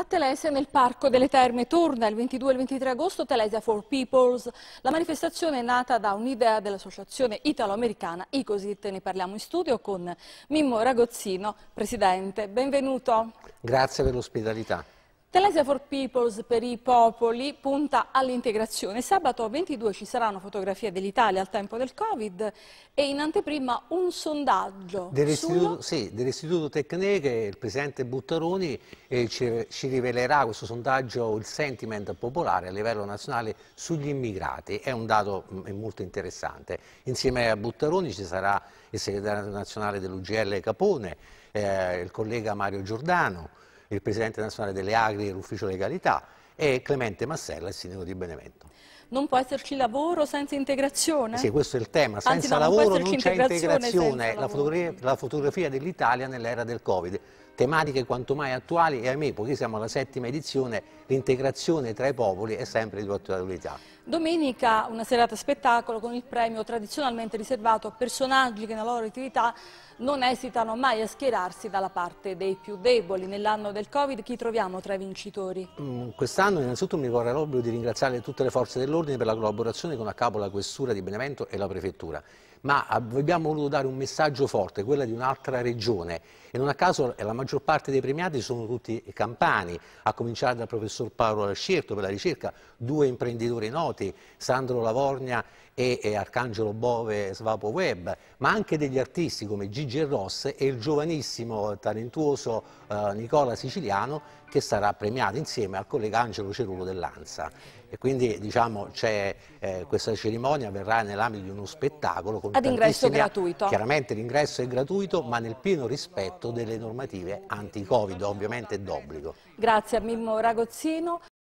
A Telese, nel Parco delle Terme, torna il 22 e il 23 agosto Telese for Peoples. La manifestazione è nata da un'idea dell'associazione italo-americana ICOSIT. Ne parliamo in studio con Mimmo Ragozzino, presidente. Benvenuto. Grazie per l'ospitalità. Telesia for Peoples per i popoli punta all'integrazione. Sabato 22 ci saranno fotografie dell'Italia al tempo del Covid e in anteprima un sondaggio. Dell'istituto, sì, dell Tecne che il presidente Buttaroni eh, ci, ci, rivelerà questo sondaggio, il sentiment popolare a livello nazionale sugli immigrati. È un dato mh, mm, molto interessante. Insieme a Buttaroni ci sarà il segretario nazionale dell'UGL Capone, eh, il collega Mario Giordano il presidente nazionale delle Agri e l'ufficio legalità, e Clemente Massella, il sindaco di Benevento non può esserci lavoro senza integrazione? Sì, questo è il tema, senza Anzi, lavoro non, non c'è integrazione, integrazione. La, fotografia, la fotografia dell'Italia nell'era del Covid tematiche quanto mai attuali e a me, poiché siamo alla settima edizione, l'integrazione tra i popoli è sempre di attualità. Domenica una serata spettacolo con il premio tradizionalmente riservato a personaggi che nella loro attività non esitano mai a schierarsi dalla parte dei più deboli. Nell'anno del Covid chi troviamo tra i vincitori? Mm, Quest'anno innanzitutto mi corre l'obbligo di ringraziare tutte le forze dell'ordine ordine per la collaborazione con a capo la Questura di Benevento e la Prefettura ma ah, abbiamo voluto dare un messaggio forte, quello di un'altra regione e non a caso eh, la maggior parte dei premiati sono tutti campani, a cominciare dal professor Paolo Lascierto per la ricerca, due imprenditori noti, Sandro Lavorgna e, e Arcangelo Bove Svapo Web, ma anche degli artisti come Gigi Ross e il giovanissimo talentuoso eh, Nicola Siciliano che sarà premiato insieme al collega Angelo Cerulo dell'Ansa. E quindi diciamo, eh, questa cerimonia verrà nell'ambito di uno spettacolo ad ingresso gratuito. Chiaramente l'ingresso è gratuito, ma nel pieno rispetto delle normative anti-Covid, ovviamente d'obbligo. Grazie a Mimmo Ragozzino.